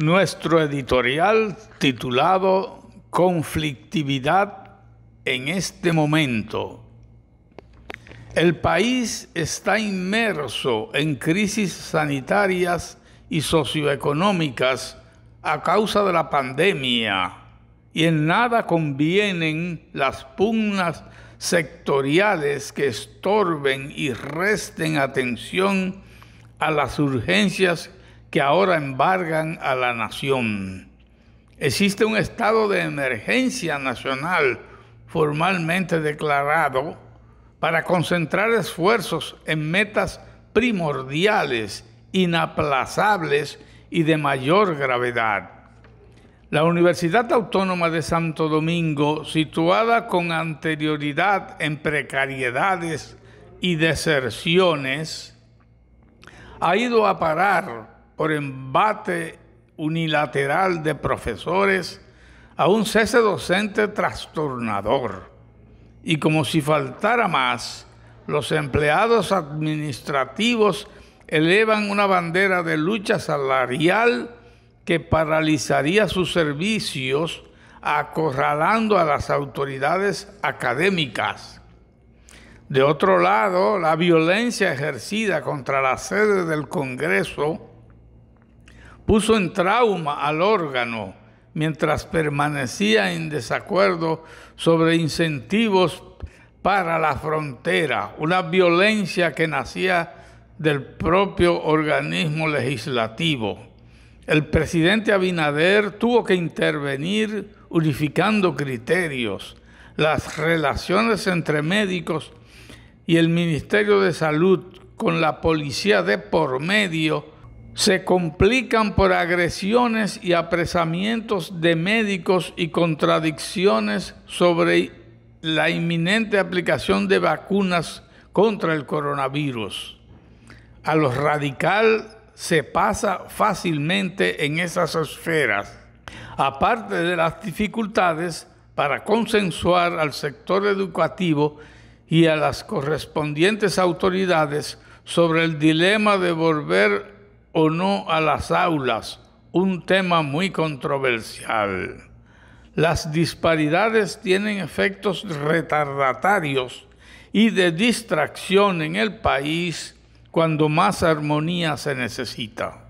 Nuestro editorial titulado Conflictividad en este momento. El país está inmerso en crisis sanitarias y socioeconómicas a causa de la pandemia y en nada convienen las pugnas sectoriales que estorben y resten atención a las urgencias que ahora embargan a la nación. Existe un estado de emergencia nacional formalmente declarado para concentrar esfuerzos en metas primordiales, inaplazables y de mayor gravedad. La Universidad Autónoma de Santo Domingo, situada con anterioridad en precariedades y deserciones, ha ido a parar por embate unilateral de profesores a un cese docente trastornador. Y como si faltara más, los empleados administrativos elevan una bandera de lucha salarial que paralizaría sus servicios acorralando a las autoridades académicas. De otro lado, la violencia ejercida contra la sede del Congreso puso en trauma al órgano mientras permanecía en desacuerdo sobre incentivos para la frontera, una violencia que nacía del propio organismo legislativo. El presidente Abinader tuvo que intervenir unificando criterios, las relaciones entre médicos y el Ministerio de Salud con la policía de por medio se complican por agresiones y apresamientos de médicos y contradicciones sobre la inminente aplicación de vacunas contra el coronavirus. A lo radical se pasa fácilmente en esas esferas, aparte de las dificultades para consensuar al sector educativo y a las correspondientes autoridades sobre el dilema de volver o no a las aulas, un tema muy controversial. Las disparidades tienen efectos retardatarios y de distracción en el país cuando más armonía se necesita.